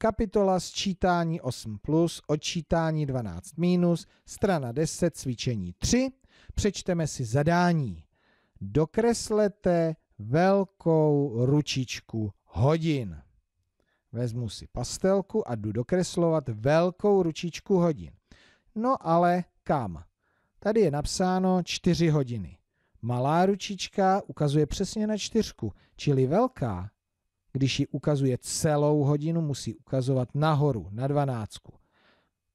Kapitola sčítání 8 plus, odčítání 12 minus, strana 10, cvičení 3. Přečteme si zadání. Dokreslete velkou ručičku hodin. Vezmu si pastelku a jdu dokreslovat velkou ručičku hodin. No ale kam? Tady je napsáno 4 hodiny. Malá ručička ukazuje přesně na čtyřku, čili velká když ji ukazuje celou hodinu, musí ukazovat nahoru, na dvanáctku.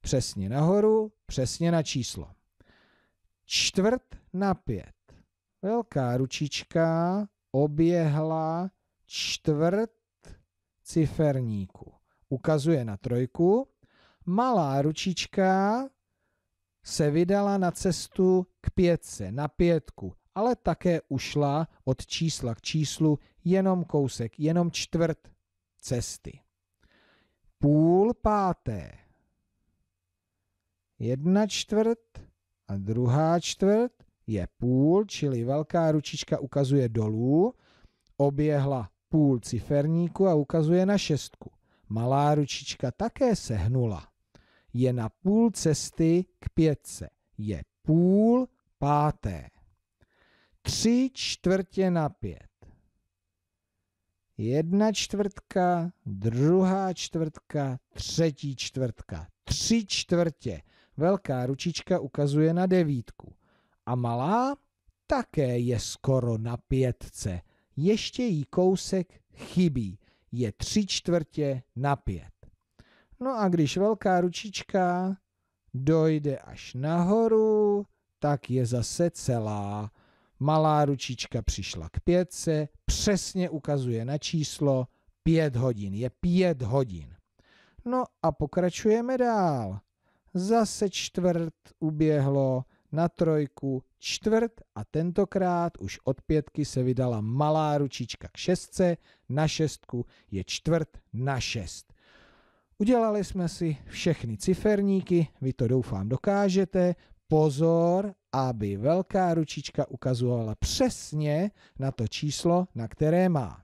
Přesně nahoru, přesně na číslo. Čtvrt na pět. Velká ručička oběhla čtvrt ciferníku. Ukazuje na trojku. Malá ručička se vydala na cestu k pětce, na pětku ale také ušla od čísla k číslu jenom kousek, jenom čtvrt cesty. Půl páté. Jedna čtvrt a druhá čtvrt je půl, čili velká ručička ukazuje dolů, oběhla půl ciferníku a ukazuje na šestku. Malá ručička také sehnula. Je na půl cesty k pětce. Je půl páté tři čtvrtě na pět. Jedna čtvrtka, druhá čtvrtka, třetí čtvrtka. Tři čtvrtě. Velká ručička ukazuje na devítku. A malá také je skoro na pětce. Ještě jí kousek chybí. Je tři čtvrtě na pět. No a když velká ručička dojde až nahoru, tak je zase celá. Malá ručička přišla k pětce, přesně ukazuje na číslo pět hodin. Je pět hodin. No a pokračujeme dál. Zase čtvrt uběhlo na trojku, čtvrt a tentokrát už od pětky se vydala malá ručička k šestce, na šestku je čtvrt na šest. Udělali jsme si všechny ciferníky, vy to doufám dokážete. Pozor, aby velká ručička ukazovala přesně na to číslo, na které má.